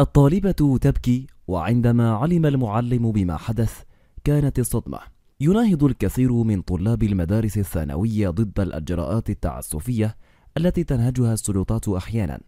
الطالبة تبكي وعندما علم المعلم بما حدث كانت الصدمة يناهض الكثير من طلاب المدارس الثانوية ضد الإجراءات التعسفية التي تنهجها السلطات أحيانا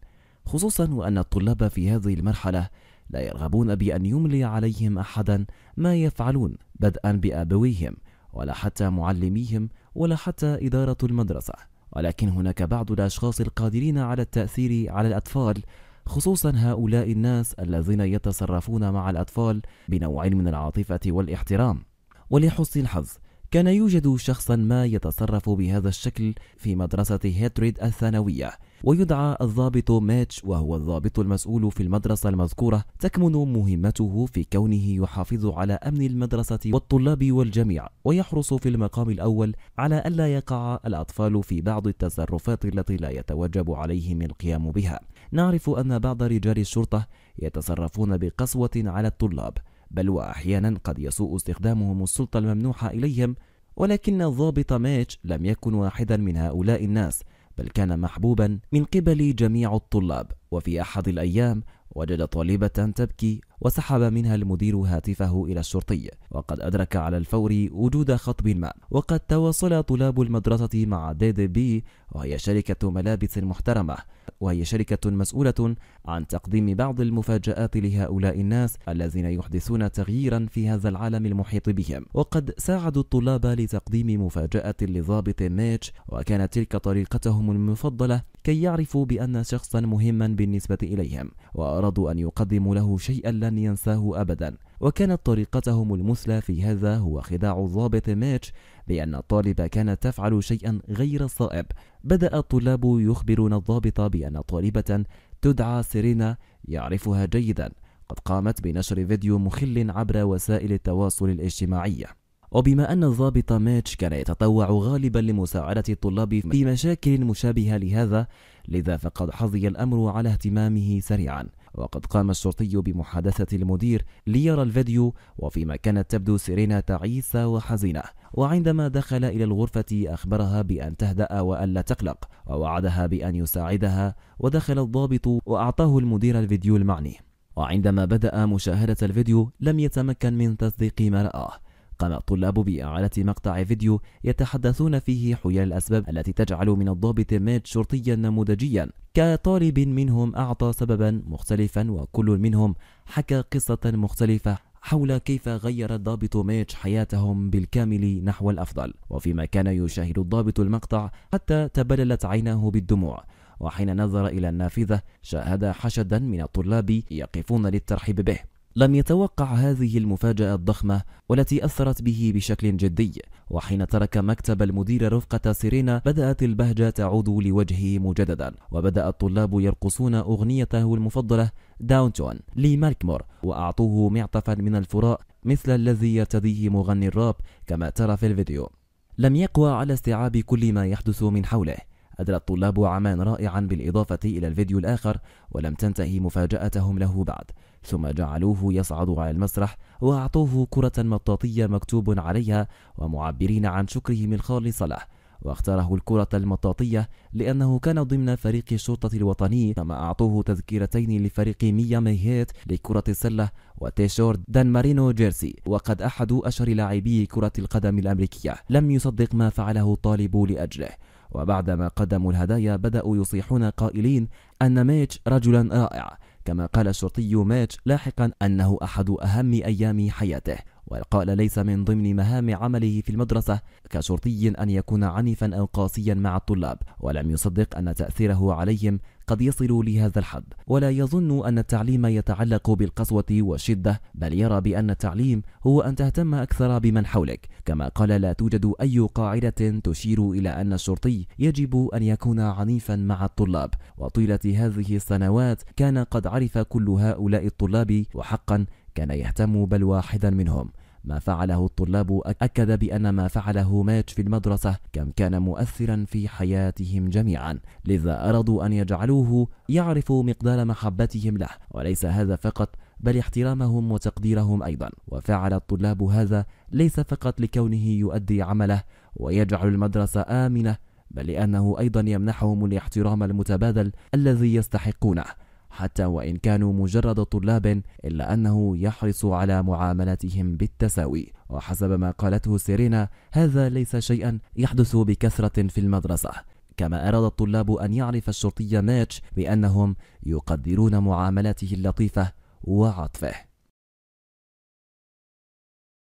خصوصا وأن الطلاب في هذه المرحلة لا يرغبون بأن يملي عليهم أحدا ما يفعلون بدءا بأبويهم ولا حتى معلميهم ولا حتى إدارة المدرسة ولكن هناك بعض الأشخاص القادرين على التأثير على الأطفال خصوصا هؤلاء الناس الذين يتصرفون مع الأطفال بنوع من العاطفة والاحترام ولحسن الحظ كان يوجد شخصا ما يتصرف بهذا الشكل في مدرسة هيتريد الثانوية ويدعى الضابط ماتش وهو الضابط المسؤول في المدرسة المذكورة تكمن مهمته في كونه يحافظ على أمن المدرسة والطلاب والجميع ويحرص في المقام الأول على ألا يقع الأطفال في بعض التصرفات التي لا يتوجب عليهم القيام بها نعرف أن بعض رجال الشرطة يتصرفون بقسوة على الطلاب بل وأحيانا قد يسوء استخدامهم السلطة الممنوحة إليهم ولكن الضابط ماتش لم يكن واحدا من هؤلاء الناس بل كان محبوبا من قبل جميع الطلاب وفي أحد الأيام وجد طالبة تبكي وسحب منها المدير هاتفه إلى الشرطي وقد أدرك على الفور وجود خطب ما وقد تواصل طلاب المدرسة مع دي دي بي وهي شركة ملابس محترمة وهي شركة مسؤولة عن تقديم بعض المفاجآت لهؤلاء الناس الذين يحدثون تغييرا في هذا العالم المحيط بهم وقد ساعدوا الطلاب لتقديم مفاجأة لضابط ميتش وكانت تلك طريقتهم المفضلة كي يعرفوا بأن شخصا مهما بالنسبة إليهم وأرادوا أن يقدموا له شيئا لن ينساه أبدا وكانت طريقتهم المثلى في هذا هو خداع الضابط ميتش بأن الطالبة كانت تفعل شيئا غير صائب بدأ الطلاب يخبرون الضابط بأن طالبة تدعى سيرينا يعرفها جيدا قد قامت بنشر فيديو مخل عبر وسائل التواصل الاجتماعي وبما أن الضابط ماتش كان يتطوع غالبا لمساعدة الطلاب في مشاكل مشابهة لهذا لذا فقد حظي الأمر على اهتمامه سريعا وقد قام الشرطي بمحادثة المدير ليرى الفيديو وفيما كانت تبدو سيرينا تعيسة وحزينة وعندما دخل إلى الغرفة أخبرها بأن تهدأ وألا تقلق ووعدها بأن يساعدها ودخل الضابط وأعطاه المدير الفيديو المعني وعندما بدأ مشاهدة الفيديو لم يتمكن من تصديق ما رآه قام الطلاب بإعادة مقطع فيديو يتحدثون فيه حيال الأسباب التي تجعل من الضابط ميت شرطيا نموذجيا كطالب منهم أعطى سببا مختلفا وكل منهم حكى قصة مختلفة حول كيف غير الضابط ميتش حياتهم بالكامل نحو الأفضل وفيما كان يشاهد الضابط المقطع حتى تبللت عيناه بالدموع وحين نظر إلى النافذة شاهد حشدا من الطلاب يقفون للترحيب به لم يتوقع هذه المفاجأة الضخمة والتي أثرت به بشكل جدي وحين ترك مكتب المدير رفقة سيرينا بدأت البهجة تعود لوجهه مجددا وبدأ الطلاب يرقصون أغنيته المفضلة داونتون لي مالكمور وأعطوه معطفا من الفراء مثل الذي يرتديه مغني الراب كما ترى في الفيديو لم يقوى على استيعاب كل ما يحدث من حوله أدرى الطلاب عمان رائعا بالإضافة إلى الفيديو الآخر ولم تنتهي مفاجأتهم له بعد ثم جعلوه يصعد على المسرح وأعطوه كرة مطاطية مكتوب عليها ومعبرين عن شكرهم الخالص له واختاره الكرة المطاطية لأنه كان ضمن فريق الشرطة الوطني كما أعطوه تذكرتين لفريق ميامي هيت لكرة السلة وتيشورت دان مارينو جيرسي وقد أحد أشهر لاعبي كرة القدم الأمريكية لم يصدق ما فعله الطالب لأجله وبعدما قدموا الهدايا بدأوا يصيحون قائلين أن ميتش رجلا رائع كما قال الشرطي ميتش لاحقا أنه أحد أهم أيام حياته وقال ليس من ضمن مهام عمله في المدرسة كشرطي أن يكون عنيفا أو قاسيا مع الطلاب ولم يصدق أن تأثيره عليهم قد يصل لهذا الحد ولا يظن أن التعليم يتعلق بالقسوة والشدة بل يرى بأن التعليم هو أن تهتم أكثر بمن حولك كما قال لا توجد أي قاعدة تشير إلى أن الشرطي يجب أن يكون عنيفا مع الطلاب وطيلة هذه السنوات كان قد عرف كل هؤلاء الطلاب وحقا كان يهتم بل واحدا منهم ما فعله الطلاب أكد بأن ما فعله ماتش في المدرسة كم كان مؤثرا في حياتهم جميعا لذا أرادوا أن يجعلوه يعرف مقدار محبتهم له وليس هذا فقط بل احترامهم وتقديرهم أيضا وفعل الطلاب هذا ليس فقط لكونه يؤدي عمله ويجعل المدرسة آمنة بل لأنه أيضا يمنحهم الاحترام المتبادل الذي يستحقونه حتى وإن كانوا مجرد طلاب إلا أنه يحرص على معاملتهم بالتساوي وحسب ما قالته سيرينا هذا ليس شيئا يحدث بكثرة في المدرسة كما أراد الطلاب أن يعرف الشرطي ماتش بأنهم يقدرون معاملته اللطيفة وعطفه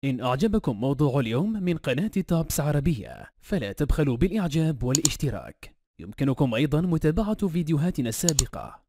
إن أعجبكم موضوع اليوم من قناة تابس عربية فلا تبخلوا بالإعجاب والاشتراك يمكنكم أيضا متابعة فيديوهاتنا السابقة